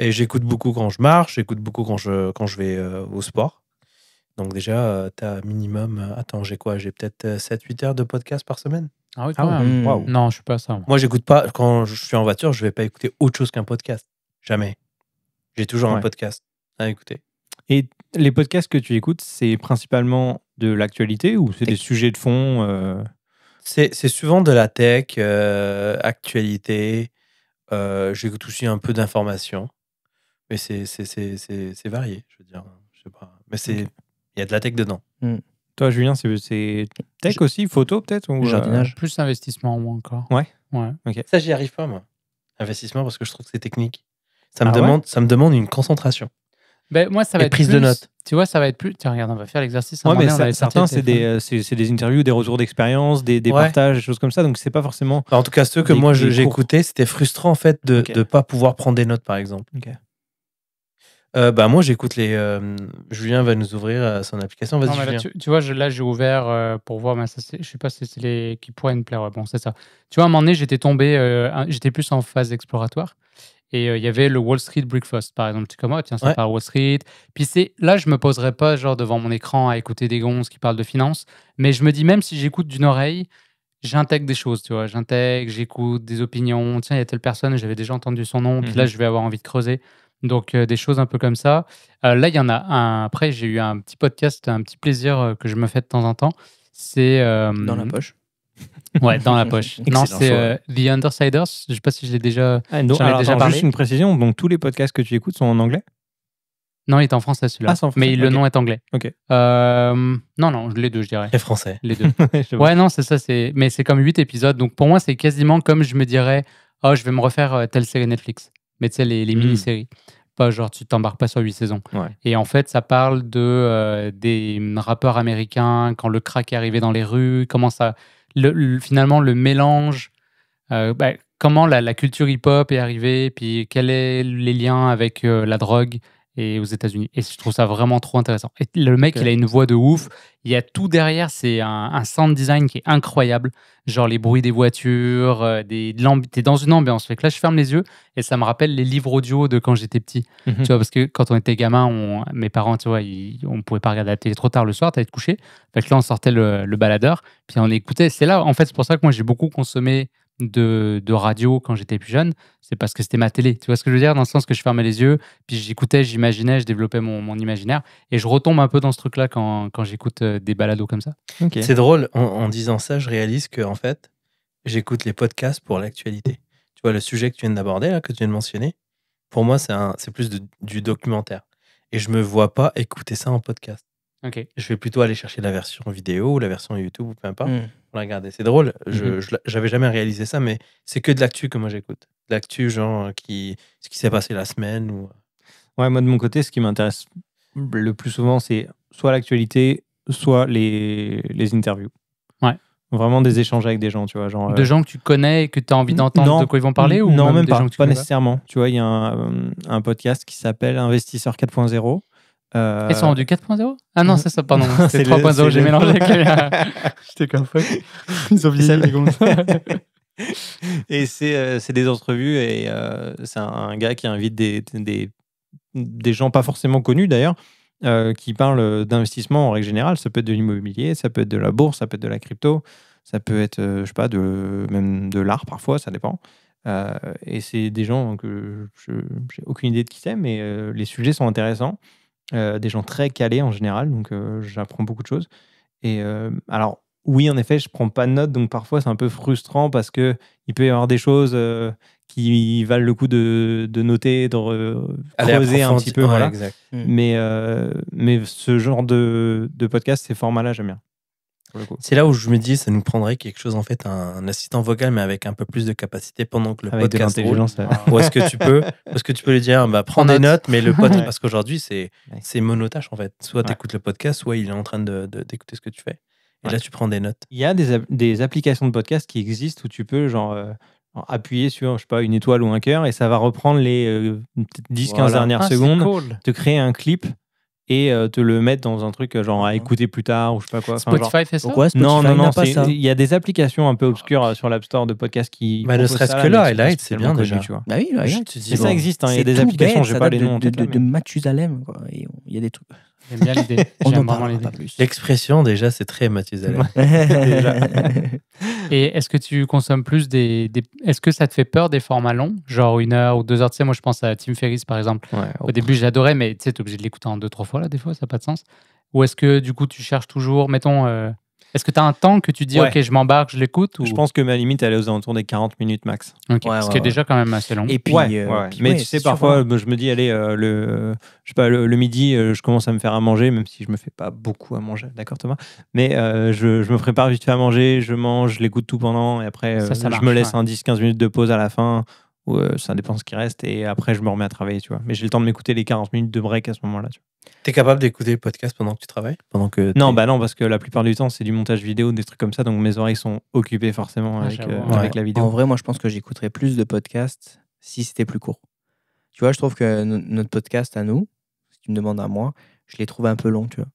et j'écoute beaucoup quand je marche, j'écoute beaucoup quand je quand je vais au sport. Donc déjà, euh, tu as minimum, euh, attends, j'ai quoi J'ai peut-être 7-8 euh, heures de podcast par semaine ah oui, ah quand même. Non, je suis pas ça. Moi, j'écoute pas, quand je suis en voiture, je vais pas écouter autre chose qu'un podcast. Jamais. J'ai toujours un podcast à écouter. Et les podcasts que tu écoutes, c'est principalement de l'actualité ou c'est des sujets de fond C'est souvent de la tech, actualité. J'écoute aussi un peu d'informations. Mais c'est varié, je veux dire. Hein, je sais pas. Mais c'est. Il y a de la tech dedans. Hmm. Toi, Julien, c'est tech aussi, photo peut-être ou euh, Jardinage. Plus investissement, moi encore. Ouais. ouais. Ça, j'y arrive pas, moi. Investissement, parce que je trouve que c'est technique. Ça me, ah demande, ça me demande une concentration. Ben, moi, ça va être prise de notes. Tu vois, ça va être plus. Tiens, regarde, on va faire l'exercice. Ouais, mais certains, c'est des, euh, des interviews, des retours d'expérience, des, des partages, des choses comme ça. Donc, c'est pas forcément. Bah, en tout cas, ceux que moi j'écoutais, c'était frustrant en fait de ne pas pouvoir prendre des notes, par exemple. OK. Euh, bah moi j'écoute les. Euh, Julien va nous ouvrir euh, son application. Vas-y Non, tu, vois, je- là, j'ai ouvert pour voir, mais ça, je sais pas si c'est les qui pourraient me plaire. Bon, c'est ça. Tu vois, à un moment donné, j'étais tombé, j'étais plus en phase exploratoire. Et il y avait le Wall Street Breakfast, par exemple. Tu comme moi, oh, tiens, ça Wall Street. Puis c'est là, je me poserais pas genre devant mon écran à écouter des gonzes qui parlent de finances. Mais je me dis, même si j'écoute d'une oreille, j'intègre des choses, tu vois. J'intègre, j'écoute des opinions. Tiens, il y a telle personne, j'avais déjà entendu son nom. Puis là, mhm. je vais avoir envie de creuser. Donc, euh, des choses un peu comme ça. Euh, là, il y en a un. Après, j'ai eu un petit podcast, un petit plaisir euh, que je me fais de temps en temps. C'est. dans la poche. Ouais, dans la poche. non, c'est The Undersiders. Je ne sais pas si je l'ai déjà, ah, non, alors, déjà Juste une précision. Donc, tous les podcasts que tu écoutes sont en anglais Non, il est en français celui-là. Ah, mais le nom est anglais. Ok. non, non, les deux, je dirais. Les français. Les deux. ouais, non, c'est ça. Mais c'est comme huit épisodes. Donc, pour moi, c'est quasiment comme je me dirais Oh, je vais me refaire telle série Netflix mais tu sais, les, hmm. mini-séries. Pas genre, tu t'embarques pas sur huit saisons. Et en fait, ça parle de euh, des rappeurs américains, quand le crack est arrivé dans les rues, comment ça. finalement, le mélange. Euh, bah, comment la, culture hip-hop est arrivée, puis quels sont les liens avec euh, la drogue, et aux États-Unis. Et je trouve ça vraiment trop intéressant. Et le mec, il a une voix de ouf. Il y a tout derrière. C'est un, sound design qui est incroyable. Genre les bruits des voitures, euh, des, t'es dans une ambiance. Fait que là, je ferme les yeux et ça me rappelle les livres audio de quand j'étais petit. Mhm. Tu vois, parce que quand on était gamin, on, mes parents, tu vois, on on pouvait pas regarder la télé trop tard le soir, t'allais te coucher. Fait que là, on sortait le, le baladeur, puis on écoutait. C'est là, en fait, c'est pour ça que moi, j'ai beaucoup consommé de, radio quand j'étais plus jeune, c'est parce que c'était ma télé. Tu vois ce que je veux dire Dans le sens que je fermais les yeux, puis j'écoutais, j'imaginais, je développais mon, imaginaire. Et je retombe un peu dans ce truc-là quand, quand j'écoute euh, des balados comme ça. C'est drôle, en, disant ça, je réalise que en fait, j'écoute les podcasts pour l'actualité. Tu vois, le sujet que tu viens d'aborder, là, que tu viens de mentionner, pour moi, c'est plus du documentaire. Et je me vois pas écouter ça en podcast. Je vais plutôt aller chercher la version vidéo ou la version YouTube ou peu importe. Hmm. Pour la regarder. C'est drôle. Je n'avais mhm. jamais réalisé ça, mais c'est que de l'actu que moi j'écoute. De l'actu, genre euh, qui, ce qui s'est passé la semaine. Ou... Euh. moi de mon côté, ce qui m'intéresse le plus souvent, c'est soit l'actualité, soit les, interviews. Vraiment des échanges avec des gens, tu vois. Genre, de euh, gens que tu connais et que tu as envie d'entendre de quoi ils vont parler ou Non, même, pas, nécessairement. tu vois, il y a un, un podcast qui s'appelle Investisseur 4.0. Euh, Ils sont rendus 4.0 Ah non, c'est ça, pardon. C'est 3.0, j'ai mélangé avec J'étais comme fuck. Ils ont oublié les comptes. et euh, c'est des entrevues et euh, c'est un, gars qui invite des, gens pas forcément connus d'ailleurs. qui parlent d'investissement en règle générale. Ça peut être de l'immobilier, ça peut être de la bourse, ça peut être de la crypto, ça peut être, je sais pas, de, même de l'art parfois, ça dépend. et c'est des gens que j'ai aucune idée de qui c'est, mais les sujets sont intéressants. Euh, des gens très calés en général, donc euh, j'apprends beaucoup de choses. Et euh, alors, oui, en effet, je prends pas de notes, donc parfois c'est un peu frustrant parce que il peut y avoir des choses qui valent le coup de, noter, de creuser un petit peu. Hmm. Mais, mais ce genre de, de podcast, ces formats-là, j'aime bien. C'est là où je me dis, ça nous prendrait quelque chose, en fait, un, assistant vocal, mais avec un peu plus de capacité pendant que le avec podcast roule. Ou est-ce que tu peux, parce que tu peux lui dire, bah, prends des notes, mais le podcast, parce qu'aujourd'hui, c'est c'est en fait. Soit tu écoutes le podcast, soit il est en train d'écouter de, d'écouter ce que tu fais. Et là, tu prends des notes. Il y a des, applications de podcast qui existent où tu peux, genre, euh, appuyer sur, je sais pas, une étoile ou un cœur et ça va reprendre les 10-15 euh, dernières ah, secondes, te créer un clip et euh, te le mettre dans un truc euh, genre à écouter plus tard ou je sais pas quoi. Spotify genre... fait ça Pourquoi Spotify Non, non, non. Il y a des applications un peu ah, obscures bah euh, sur l'App Store de podcasts qui. Bah, ne serait-ce que là, Light, c'est bien déjà. Tu vois. Bah oui, Light, tu ça existe, il y a hein, des applications, j'ai pas les noms. De, de, de Mathusalem, il y a des trucs. J'aime bien l'idée. L'expression, déjà, c'est très Mathieu Et est-ce que tu consommes plus des. Est-ce que ça te fait peur des formats longs Genre une heure ou deux heures Tu sais, moi, je pense à Tim Ferriss, par exemple. Au début, j'adorais, mais tu sais, t'es obligé de l'écouter en deux, trois fois, là, des fois, ça n'a pas de sens. Ou est-ce que, du coup, tu cherches toujours, mettons. Euh, est-ce que tu as un temps que tu dis, OK, je m'embarque, je l'écoute ou... Je pense que ma limite, elle est aux alentours des 40 minutes max. ce qui est déjà quand même assez long. Et puis, euh, mais tu sais, parfois, hein. je me dis, allez, euh, le, je sais pas, le, midi, euh, je commence à me faire à manger, même si je me fais pas beaucoup à manger, d'accord Thomas Mais je, me prépare vite fait à manger, je mange, je l'écoute tout pendant, et après, je me laisse un 10-15 minutes de pause à la fin euh, ça dépend ce qui reste et après je me remets à travailler, tu vois. Mais j'ai le temps de m'écouter les 40 minutes de break à ce moment-là. Tu vois. T'es capable d'écouter le podcast pendant que tu travailles pendant que Non, bah non, parce que la plupart du temps c'est du montage vidéo, des trucs comme ça, donc mes oreilles sont occupées forcément ah, avec, euh, la vidéo. En vrai, moi je pense que j'écouterais plus de podcasts si c'était plus court. Tu vois, je trouve que notre podcast à nous, si tu me demandes à moi, je les trouve un peu longs, tu vois.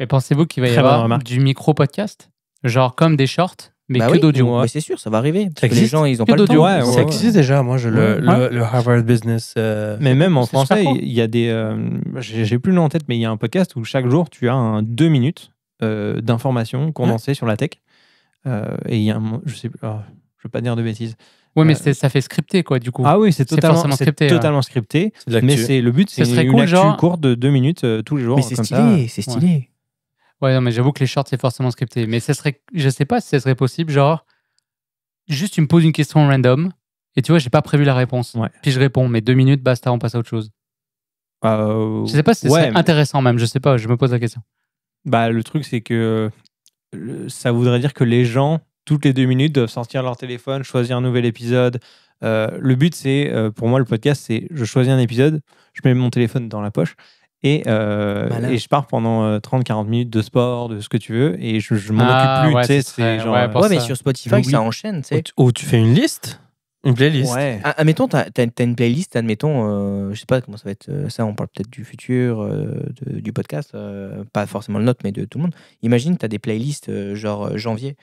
Mais pensez-vous qu'il va y avoir du micro-podcast Genre comme des shorts mais bah que oui, d'audio. c'est sûr, ça va arriver. les gens, ils ont pas le temps. ça existe déjà, moi, je, le, Harvard Business. Euh, mais même en français, il y a des. Euh, j'ai plus le nom en tête, mais il y a un podcast où chaque jour, tu as un, deux minutes euh, d'informations condensées sur la tech. Euh, et il y a un. Je sais oh, je veux pas dire de bêtises. Oui, mais ça fait scripté, quoi, du coup. Ah oui, c'est totalement, scripté, totalement scripté. Mais le but, c'est une cool, actu courte de deux minutes tous les jours. Mais c'est stylé, c'est stylé. Ouais, non, mais j'avoue que les shorts, c'est forcément scripté. Mais ça serait, je sais pas si ça serait possible, genre, juste tu me poses une question random, et tu vois, j'ai pas prévu la réponse. Puis je réponds, mais deux minutes, basta, on passe à autre chose. Euh, je sais pas si c'est intéressant même, je sais pas, je me pose la question. Bah, le truc, c'est que ça voudrait dire que les gens, toutes les deux minutes, doivent sortir leur téléphone, choisir un nouvel épisode. Euh, le but, c'est, euh, pour moi, le podcast, c'est je choisis un épisode, je mets mon téléphone dans la poche, euh, et, je pars pendant 30-40 euh, minutes de sport, de ce que tu veux, et je, je m'en ah, occupe plus. Ouais, tu sais, c'est genre. Ouais, euh, mais sur Spotify, ça enchaîne. Tu Ou, tu fais une liste une playlist. Ouais. Ah, admettons, t'as as, une playlist, admettons, je sais pas comment ça va être, ça on parle peut-être du futur, du podcast, pas forcément le nôtre, mais de tout le monde. Imagine, t'as des playlists genre janvier.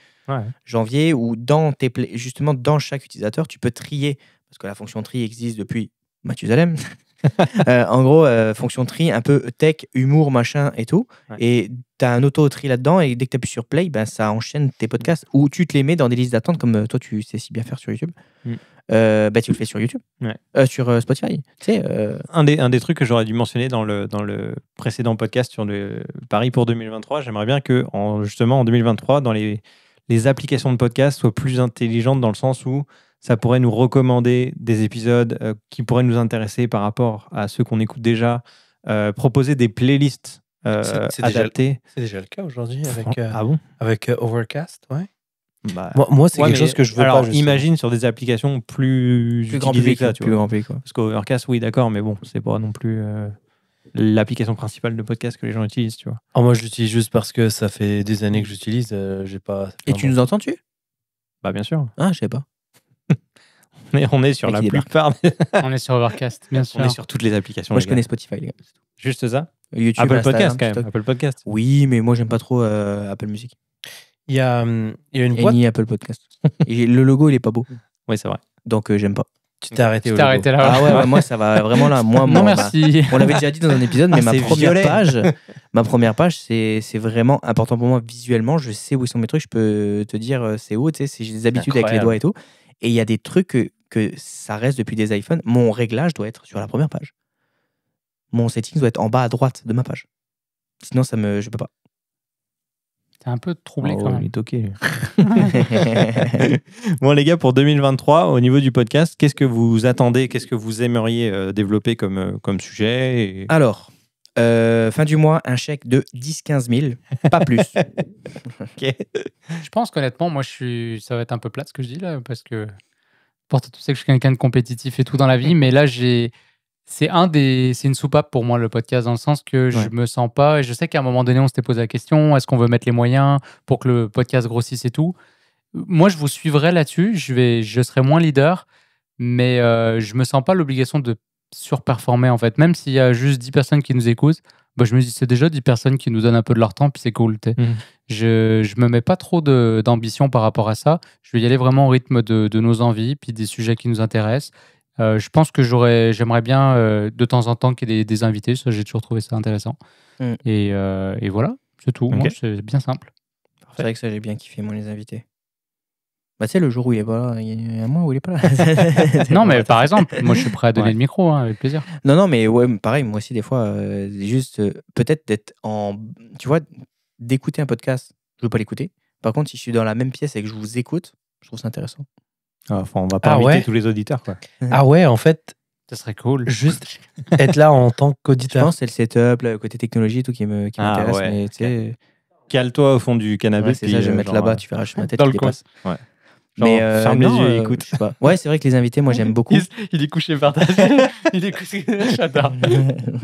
Janvier, où dans tes justement, dans chaque utilisateur, tu peux trier, parce que la fonction tri existe depuis Mathieu Zalem. Euh, en gros, euh, fonction tri, un peu tech, humour, machin et tout. Et tu un auto-tri là-dedans. Et dès que tu appuies sur play, ben, ça enchaîne tes podcasts ou tu te les mets dans des listes d'attente comme euh, toi, tu sais si bien faire sur YouTube. Mm. Ben, tu le fais sur YouTube, sur Spotify. Tu un, des, un des trucs que j'aurais dû mentionner dans le, dans le précédent podcast sur le Paris pour 2023, j'aimerais bien que justement en 2023, dans les, les applications de podcast soient plus intelligentes dans le sens où ça pourrait nous recommander des épisodes euh, qui pourraient nous intéresser par rapport à ceux qu'on écoute déjà, euh, proposer des playlists euh, adaptées. C'est déjà le cas aujourd'hui avec, ah avec Overcast, ouais. Bah, moi, c'est quelque chose que je veux alors, pas. alors Imagine sur des applications plus, plus grand public, que plus Grand public, Parce qu'Overcast, oui, d'accord, mais bon, c'est pas non plus l'application principale de podcast que les gens utilisent, tu vois. Ah, moi, je l'utilise juste parce que ça fait des années que j'utilise. j'ai pas. Et tu nous entends-tu Bah bien sûr. Ah, je sais pas. Mais on est sur la plupart. on est sur Overcast, bien sûr. On est sur toutes les applications. Moi, je connais Spotify, les gars. Juste ça YouTube, Apple Podcast, quand même. Apple Podcast. Oui, mais moi, j'aime pas trop euh, Apple Music. Il y a, hum, il y a une boîte. Apple Podcast. Et le logo, il est pas beau. Oui, c'est vrai. Donc, euh, j'aime pas. Tu t'es arrêté, arrêté là. Ah ouais, moi ça va vraiment là. Moi, Non, merci. Bah, on l'avait déjà dit dans un épisode, mais ah, ma, première page, c'est vraiment important pour moi visuellement. Je sais où sont mes trucs, je peux te dire euh, c'est où, tu sais, j'ai des habitudes avec les doigts et tout. Et il y a des trucs que ça reste depuis des iPhones, mon réglage doit être sur la première page. Mon setting doit être en bas à droite de ma page. Sinon, ça me, je peux pas. C'est un peu troublé oh, quand même. Il bon, les gars, pour 2023, au niveau du podcast, qu'est-ce que vous attendez Qu'est-ce que vous aimeriez euh, développer comme, euh, comme sujet Alors, euh, fin du mois, un chèque de 10-15 000, pas plus. Je pense qu'honnêtement, moi, je suis... ça va être un peu plat ce que je dis là, parce que Pourtant, tu sais que je suis quelqu'un de compétitif et tout dans la vie, mais là, j'ai. C'est un des, c'est une soupape pour moi le podcast dans le sens que je ne me sens pas et je sais qu'à un moment donné on s'était posé la question est-ce qu'on veut mettre les moyens pour que le podcast grossisse et tout. Moi je vous suivrai là-dessus, je vais, je serai moins leader, mais euh, je me sens pas l'obligation de surperformer en fait. Même s'il y a juste 10 personnes qui nous écoutent, bah, je me dis, c'est déjà 10 personnes qui nous donnent un peu de leur temps, puis c'est cool. Mhm. Je, ne me mets pas trop d'ambition par rapport à ça. Je vais y aller vraiment au rythme de, de nos envies, puis des sujets qui nous intéressent. Euh, je pense que j'aurais, j'aimerais bien euh, de temps en temps qu'il y ait des, invités. Ça, j'ai toujours trouvé ça intéressant. Mm. Et, euh, et, voilà, c'est tout. c'est bien simple. C'est vrai que ça, j'ai bien kiffé, moi, les invités. Bah, c'est le jour où il est pas là, il y a un mois où il est pas là. non, mais par exemple, moi je suis prêt à donner le micro, hein, avec plaisir. Non, non, mais ouais, pareil, moi aussi, des fois, euh, juste euh, peut-être d'être en. Tu vois, d'écouter un podcast, je veux pas l'écouter. Par contre, si je suis dans la même pièce et que je vous écoute, je trouve ça intéressant. Ah, enfin, on va pas éviter ah tous les auditeurs, quoi. Ah ouais, en fait. Ça serait cool. Juste être là en tant qu'auditeur. c'est le setup, le côté technologie tout qui ah m'intéresse. Qui Mais tu sais. Cale-toi au fond du canapé. Ouais, c'est ça, je vais mettre euh, là-bas, tu verras, je ma tête. Dans le Ouais. Euh, ferme les yeux et euh, écoute. Ouais, c'est vrai que les invités, moi, j'aime beaucoup. Il, est couché par terre. il est couché.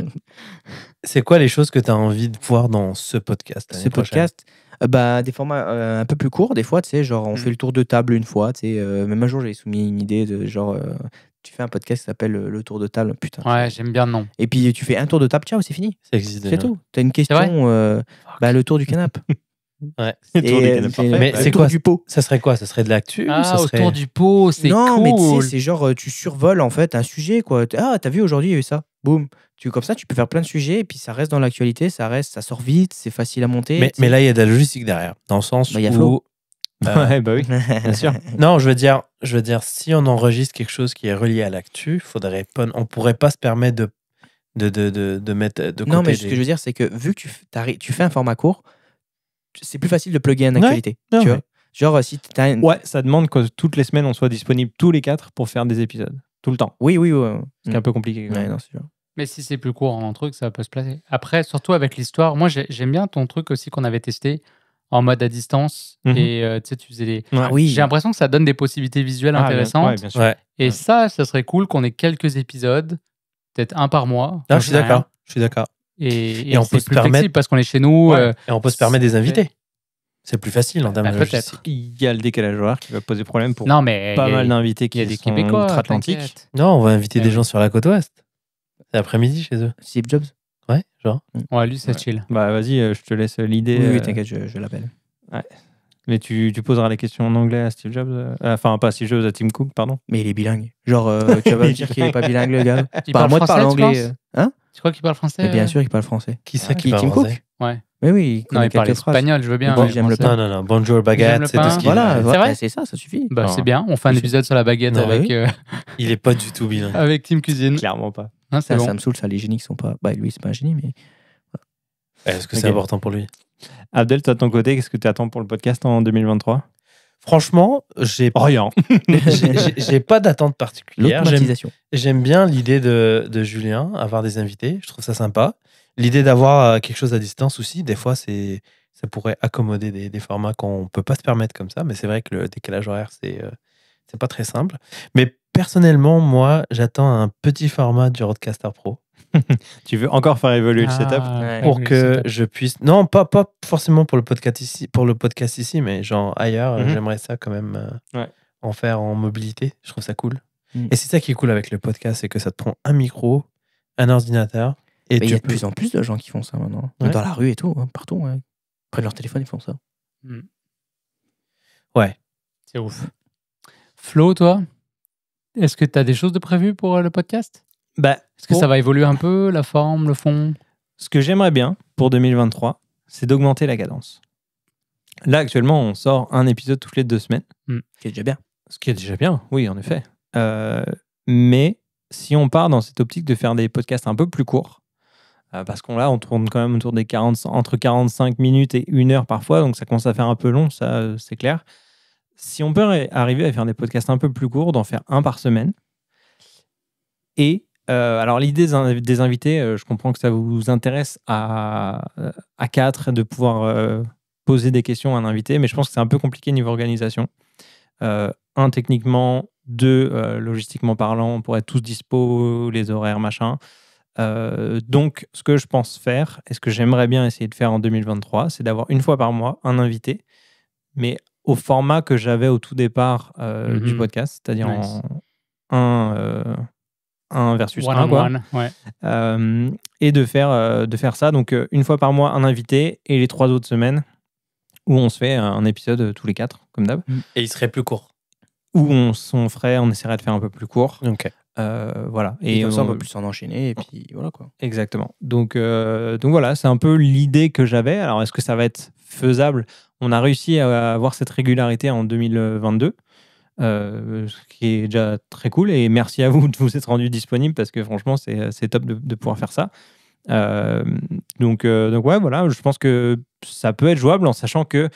c'est quoi les choses que tu as envie de voir dans ce podcast Ce podcast euh, bah, des formats un peu plus courts, des fois, tu sais, genre on mm. fait le tour de table une fois, tu sais, même un jour j'ai soumis une idée de genre, tu fais un podcast qui s'appelle Le Tour de table, putain. Ouais, j'aime bien le nom. Et puis tu fais un tour de table, ciao, c'est fini. C'est tout. Tu as une question, bah, le tour du canap. Ouais. Euh, mais c'est quoi du pot. Ça serait quoi Ça serait de l'actu ah, autour du pot, c'est Non, mais c'est genre euh, tu survoles en fait un sujet quoi. Ah, t'as vu aujourd'hui il y a eu ça. Boum. Tu comme ça, tu peux faire plein de sujets et puis ça reste dans l'actualité, ça reste, ça sort vite, c'est facile à monter. Mais, là, il y a de la logistique derrière, dans le sens bah, où. Bah, bah oui, bien sûr. non, je veux dire, je veux dire, si on enregistre quelque chose qui est relié à l'actu, faudrait pas, on pourrait pas se permettre de de, de, de, mettre de Non, mais ce que je veux dire, c'est que vu que tu, tu fais un format court, c'est plus facile de plugger une actualité. Ah tu vois Genre, euh, si as Ouais, ça demande que toutes les semaines, on soit disponible tous les quatre pour faire des épisodes. Tout le temps. Oui, oui, oui. C'est un mm. peu compliqué. Quand même. mais si c'est plus court en truc, ça peut se placer. Après, surtout avec l'histoire, moi j'aime bien ton truc aussi qu'on avait testé en mode à distance. Mhm. Et euh, tu sais, faisais ah J'ai l'impression que ça donne des possibilités visuelles ah, intéressantes. Et ça, ça serait cool qu'on ait quelques épisodes, peut-être un par mois. je suis d'accord. Je suis d'accord. Et, on peut se permettre. Parce qu'on est chez nous. Euh, et on peut se permettre des invités. C'est plus facile en termes bah, de peut Il y a le décalage horaire qui va poser problème pour pas mal d'invités qui des sont outre-Atlantique. Non, on va inviter bah des gens sur la côte ouest. C'est après-midi chez eux. Steve Jobs Ouais, genre. Mm. Ouais, lui, lu chill. Bah, vas-y, euh, je te laisse l'idée. Oui, euh, t'inquiète, je, l'appelle. Ouais. Mais tu, poseras la question en anglais à Steve Jobs Enfin, pas à Steve Jobs, à Tim Cook, pardon. Mais il est bilingue. Genre, tu vas me dire qu'il n'est pas bilingue, le gars. Il moi, français, parle anglais. hein tu crois qu'il parle français Bien euh sûr il parle français. Qui c'est ah, qui parle français Ouais. Mais oui, il non, il parle espagnol, je veux bien. j'aime le pain. Non, non, non, bonjour baguette, c'est tout ce qu'il Voilà, c'est vrai, eh, c'est ça, ça suffit. Bah, c'est bien, on fait un épisode sur la baguette avec. Euh, il est pas du tout bien. avec Tim Cuisine. Clairement pas. ça, ça me saoule, ça, les génies qui sont pas. Bah, lui, c'est pas un génie, mais. Est-ce que c'est important pour lui Abdel, toi, de ton côté, qu'est-ce que tu attends pour le podcast en 2023 Franchement, j'ai rien. j'ai pas d'attente particulière. J'aime bien l'idée de, Julien, avoir des invités. Je trouve ça sympa. L'idée d'avoir euh, quelque chose à distance aussi, des fois, c'est ça pourrait accommoder des, formats qu'on peut pas se permettre comme ça. Mais c'est vrai que le décalage horaire, c'est euh, c'est pas très simple. Mais personnellement, moi, j'attends un petit format du Roadcaster Pro. tu veux encore faire évoluer le setup ah, pour que je puisse. Non, pas, pas forcément pour le podcast ici, pour le podcast ici, mais genre ailleurs, mhm. j'aimerais ça quand même euh, en faire en mobilité. Je trouve ça cool. Mm. Et c'est ça qui est cool avec le podcast, c'est que ça te prend un micro, un ordinateur. Et il y a de plus en plus de gens qui font ça maintenant, dans la rue et tout, hein, partout. près Prennent leur téléphone, ils font ça. Mm. Ouais. C'est ouf. Flo, toi, est-ce que tu as des choses de prévues pour euh, le podcast bah, Est-ce que ça va évoluer un peu, la forme, le fond Ce que j'aimerais bien pour 2023, c'est d'augmenter la cadence. Là, actuellement, on sort un épisode toutes les deux semaines. Hmm. Ce qui est déjà bien. Ce qui est déjà bien, oui, en effet. Euh, mais si on part dans cette optique de faire des podcasts un peu plus courts, euh, parce qu'on là, on tourne quand même autour des 40, entre 45 minutes et une heure parfois, donc ça commence à faire un peu long, ça, euh, c'est clair. Si on peut arriver à faire des podcasts un peu plus courts, d'en faire un par semaine, et euh, alors l'idée des invités, euh, je comprends que ça vous intéresse à, euh, quatre de pouvoir poser des questions à un invité, mais je pense que c'est un peu compliqué niveau organisation. un, techniquement, deux, logistiquement parlant, on être tous dispo, les horaires, machin. donc, ce que je pense faire, et ce que j'aimerais bien essayer de faire en 2023, c'est d'avoir une fois par mois un invité, mais au format que j'avais au tout départ du mm-hmm. podcast, c'est-à-dire en un, versus 1. ouais. Euh, et de faire, euh, de faire ça, donc euh, une fois par mois, un invité, et les trois autres semaines, où on se fait un épisode tous les quatre, comme d'hab. Mm. Et il serait plus court Où on s'en ferait, on essaierait de faire un peu plus court. Ok. voilà. Et, et comme on plus s'en enchaîner, et puis voilà quoi. Exactement. Donc, donc voilà, c'est un peu l'idée que j'avais. Alors, est-ce que ça va être faisable On a réussi à avoir cette régularité en 2022. Euh, ce qui est déjà très cool. Et merci à vous de vous être rendu disponible parce que franchement, c'est euh, top de, pouvoir faire ça. Euh, donc, donc, ouais, voilà, je pense que ça peut être jouable en sachant que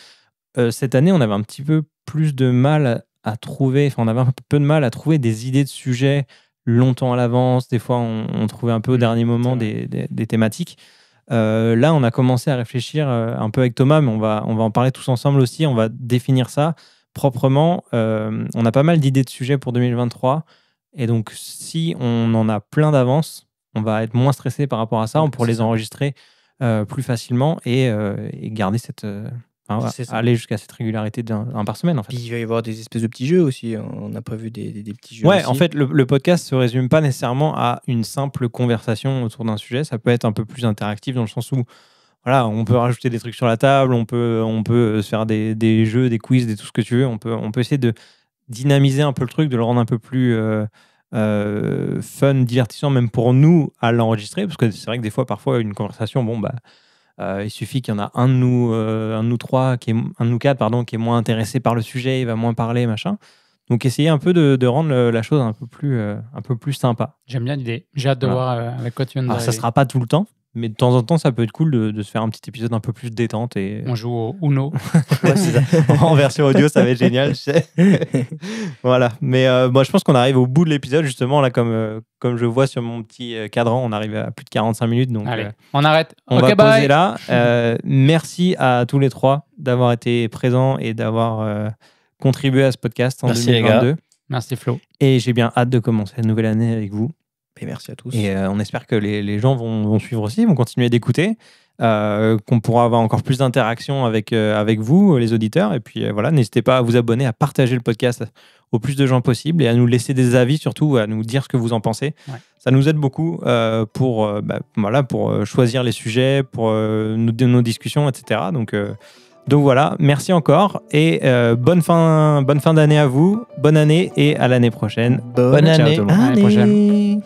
cette année, on avait un petit peu plus de mal à trouver, enfin, on avait un peu de mal à trouver des idées de sujets longtemps à l'avance. Des fois, on, trouvait un peu au mmh, dernier moment des, thématiques. là, on a commencé à réfléchir un peu avec Thomas, mais on va, on va en parler tous ensemble aussi. On va définir ça proprement, euh, on a pas mal d'idées de sujets pour 2023. Et donc, si on en a plein d'avance, on va être moins stressé par rapport à ça. on pourra les enregistrer euh, plus facilement et, euh, garder cette. aller jusqu'à cette régularité d'un par semaine en fait. Puis il va y avoir des espèces de petits jeux aussi. On a prévu des, des, petits jeux. Ouais, en fait, le, le, podcast se résume pas nécessairement à une simple conversation autour d'un sujet. Ça peut être un peu plus interactif dans le sens où voilà, on peut rajouter des trucs sur la table, on peut, on peut se faire des, jeux, des quiz, des tout ce que tu veux. On peut, on peut essayer de dynamiser un peu le truc, de le rendre un peu plus euh, euh, fun, divertissant, même pour nous à l'enregistrer. Parce que c'est vrai que des fois, parfois, une conversation, bon, bah. Euh, il suffit qu'il y en a un de nous, un trois, qui est, un nous quatre, pardon, qui est moins intéressé par le sujet, il va moins parler, machin. Donc, essayer un peu de, rendre la chose un peu plus, un peu plus sympa. J'aime bien l'idée. J'ai hâte de voir avec quoi tu ça sera pas tout le temps, mais de temps en temps, ça peut être cool de, se faire un petit épisode un peu plus détente. Et... Euh, on joue au Uno. en version audio, ça va être génial. Je voilà. Mais euh, moi, je pense qu'on arrive au bout de l'épisode, justement. Là, comme, euh, comme je vois sur mon petit cadran, on arrive à plus de 45 minutes. Donc, on arrête. On va poser là. merci à tous les trois d'avoir été présents et d'avoir contribué à ce podcast en merci 2022. Les gars. Merci Flo. Et j'ai bien hâte de commencer la nouvelle année avec vous. Et merci à tous. Et euh, on espère que les, les gens vont, vont, suivre aussi, vont continuer d'écouter, euh, qu'on pourra avoir encore plus d'interactions avec, euh, avec vous, les auditeurs. Et puis voilà, n'hésitez pas à vous abonner, à partager le podcast au plus de gens possible et à nous laisser des avis, surtout à nous dire ce que vous en pensez. Ça nous aide beaucoup pour, bah, voilà, pour choisir les sujets, pour nos, nos, discussions, etc. Donc, donc voilà, merci encore et bonne fin, bonne fin d'année à vous, bonne année et à l'année prochaine. Bonne, année.